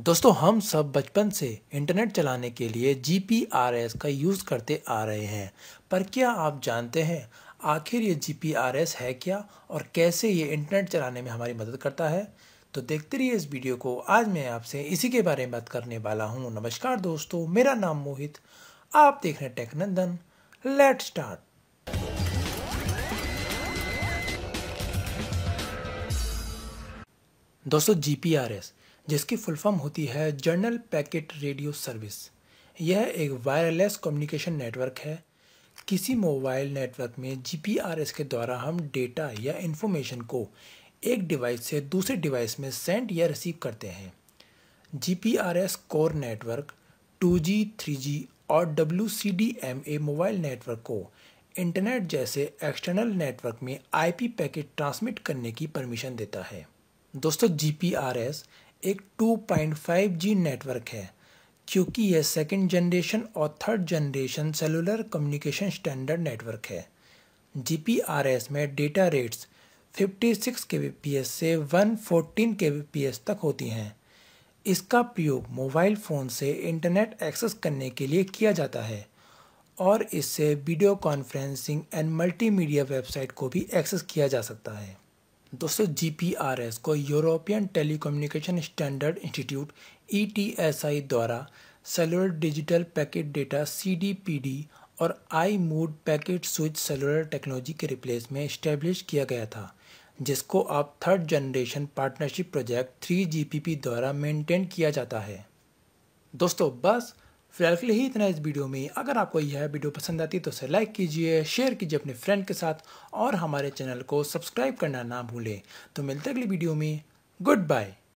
दोस्तों हम सब बचपन से इंटरनेट चलाने के लिए जी का यूज़ करते आ रहे हैं पर क्या आप जानते हैं आखिर ये जी है क्या और कैसे ये इंटरनेट चलाने में हमारी मदद करता है तो देखते रहिए इस वीडियो को आज मैं आपसे इसी के बारे में बात करने वाला हूँ नमस्कार दोस्तों मेरा नाम मोहित आप देख रहे हैं टेकनंदन लेट स्टार्ट दोस्तों जी पी जिसकी फुल फॉर्म होती है जर्नल पैकेट रेडियो सर्विस यह एक वायरलेस कम्युनिकेशन नेटवर्क है किसी मोबाइल नेटवर्क में जी के द्वारा हम डेटा या इन्फॉर्मेशन को एक डिवाइस से दूसरे डिवाइस में सेंड या रिसीव करते हैं S core network 2G, 3G और ए मोबाइल नेटवर्क को इंटरनेट जैसे एक्सटर्नल नेटवर्क में आईपी पैकेट ट्रांसमिट करने की परमिशन देता है दोस्तों एस एक 2.5G नेटवर्क है क्योंकि यह सेकेंड जनरेशन और third generation cellular communication standard network है जी में डेटा रेट्स 56 एस से वन के पी एस तक होती हैं इसका प्रयोग मोबाइल फ़ोन से इंटरनेट एक्सेस करने के लिए किया जाता है और इससे video conferencing and multimedia website को भी एक्सेस किया जा सकता है दोस्तों जी पी आर एस को European telecommunication standard institute E T S I द्वारा cellular digital packet data C D P D और i mode packet switch cellular technology के रिप्लेस में इस्टेब्लिश किया गया था जिसको अब third generation partnership project three G P P द्वारा मेंटेन किया जाता है दोस्तों बस फिलहाल के लिए ही इतना इस वीडियो में अगर आपको यह वीडियो पसंद आती तो उसे लाइक कीजिए शेयर कीजिए अपने फ्रेंड के साथ और हमारे चैनल को सब्सक्राइब करना ना भूलें तो मिलते अगली वीडियो में गुड बाय